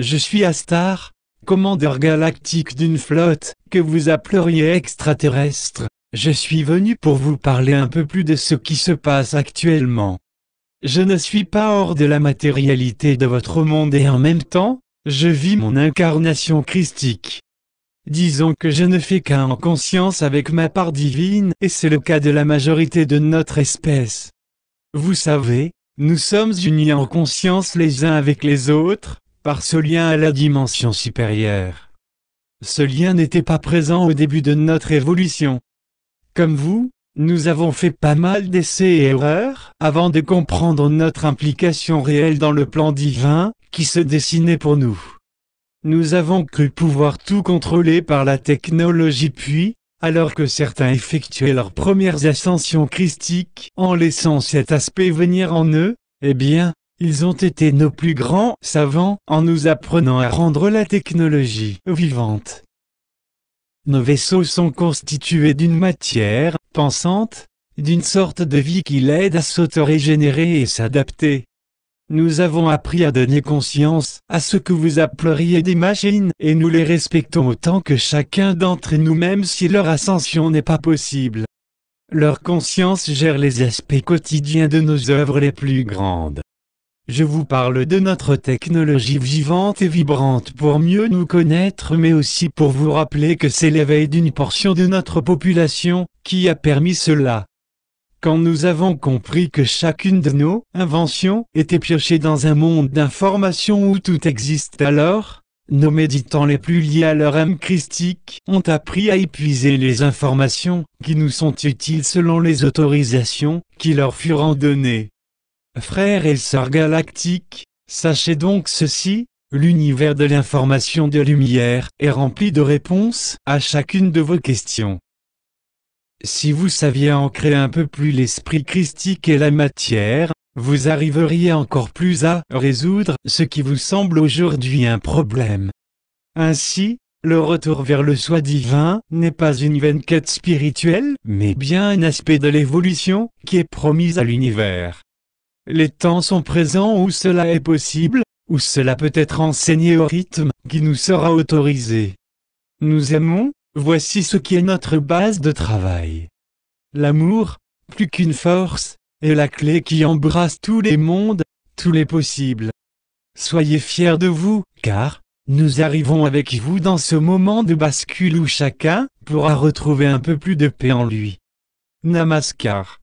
Je suis Astar, commandeur galactique d'une flotte que vous appeleriez extraterrestre. Je suis venu pour vous parler un peu plus de ce qui se passe actuellement. Je ne suis pas hors de la matérialité de votre monde et en même temps, je vis mon incarnation christique. Disons que je ne fais qu'un en conscience avec ma part divine et c'est le cas de la majorité de notre espèce. Vous savez, nous sommes unis en conscience les uns avec les autres, ce lien à la dimension supérieure. Ce lien n'était pas présent au début de notre évolution. Comme vous, nous avons fait pas mal d'essais et erreurs avant de comprendre notre implication réelle dans le plan divin qui se dessinait pour nous. Nous avons cru pouvoir tout contrôler par la technologie puis, alors que certains effectuaient leurs premières ascensions christiques en laissant cet aspect venir en eux, eh bien, ils ont été nos plus grands savants en nous apprenant à rendre la technologie vivante. Nos vaisseaux sont constitués d'une matière pensante, d'une sorte de vie qui l'aide à s'autorégénérer et s'adapter. Nous avons appris à donner conscience à ce que vous appelleriez des machines, et nous les respectons autant que chacun d'entre nous-mêmes si leur ascension n'est pas possible. Leur conscience gère les aspects quotidiens de nos œuvres les plus grandes. Je vous parle de notre technologie vivante et vibrante pour mieux nous connaître mais aussi pour vous rappeler que c'est l'éveil d'une portion de notre population qui a permis cela. Quand nous avons compris que chacune de nos inventions était piochée dans un monde d'informations où tout existe alors, nos méditants les plus liés à leur âme christique ont appris à épuiser les informations qui nous sont utiles selon les autorisations qui leur furent données. Frères et sœurs galactiques, sachez donc ceci, l'univers de l'information de lumière est rempli de réponses à chacune de vos questions. Si vous saviez ancrer un peu plus l'esprit christique et la matière, vous arriveriez encore plus à résoudre ce qui vous semble aujourd'hui un problème. Ainsi, le retour vers le soi divin n'est pas une vaine quête spirituelle, mais bien un aspect de l'évolution qui est promise à l'univers. Les temps sont présents où cela est possible, où cela peut être enseigné au rythme qui nous sera autorisé. Nous aimons, voici ce qui est notre base de travail. L'amour, plus qu'une force, est la clé qui embrasse tous les mondes, tous les possibles. Soyez fiers de vous, car, nous arrivons avec vous dans ce moment de bascule où chacun pourra retrouver un peu plus de paix en lui. Namaskar.